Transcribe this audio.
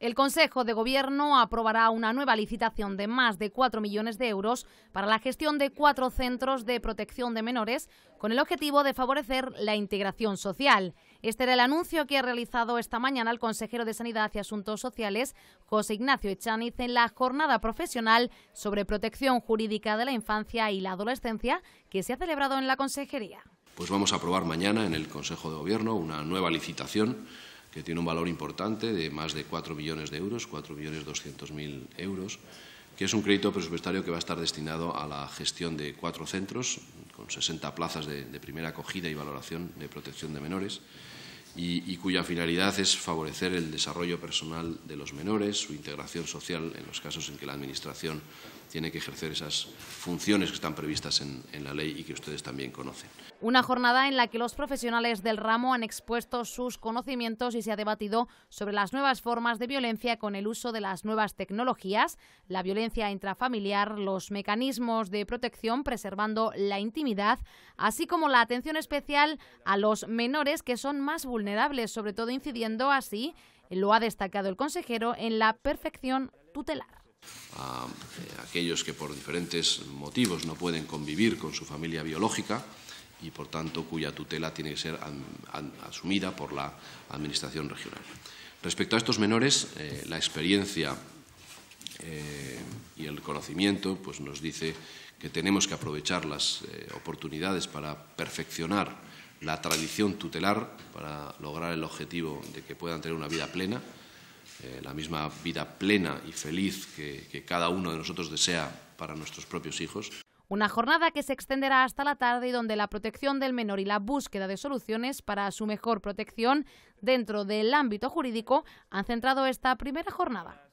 El Consejo de Gobierno aprobará una nueva licitación de más de 4 millones de euros para la gestión de cuatro centros de protección de menores con el objetivo de favorecer la integración social. Este era el anuncio que ha realizado esta mañana el consejero de Sanidad y Asuntos Sociales, José Ignacio Echaniz, en la jornada profesional sobre protección jurídica de la infancia y la adolescencia que se ha celebrado en la consejería. Pues vamos a aprobar mañana en el Consejo de Gobierno una nueva licitación que tiene un valor importante de más de 4 millones de euros, 4 millones doscientos mil euros, que es un crédito presupuestario que va a estar destinado a la gestión de cuatro centros con 60 plazas de primera acogida y valoración de protección de menores y, cuya finalidad es favorecer el desarrollo personal de los menores, su integración social en los casos en que la Administración tiene que ejercer esas funciones que están previstas en, en la ley y que ustedes también conocen. Una jornada en la que los profesionales del ramo han expuesto sus conocimientos y se ha debatido sobre las nuevas formas de violencia con el uso de las nuevas tecnologías, la violencia intrafamiliar, los mecanismos de protección preservando la intimidad, así como la atención especial a los menores que son más vulnerables sobre todo incidiendo así, lo ha destacado el consejero, en la perfección tutelar. A ah, eh, aquellos que por diferentes motivos no pueden convivir con su familia biológica y por tanto cuya tutela tiene que ser asumida por la Administración regional. Respecto a estos menores, eh, la experiencia eh, y el conocimiento pues nos dice que tenemos que aprovechar las oportunidades para perfeccionar la tradición tutelar para lograr el objetivo de que puedan tener una vida plena, eh, la misma vida plena y feliz que cada uno de nosotros desea para nuestros propios hijos. Una jornada que se extenderá hasta la tarde y donde la protección del menor y la búsqueda de soluciones para su mejor protección dentro del ámbito jurídico han centrado esta primera jornada.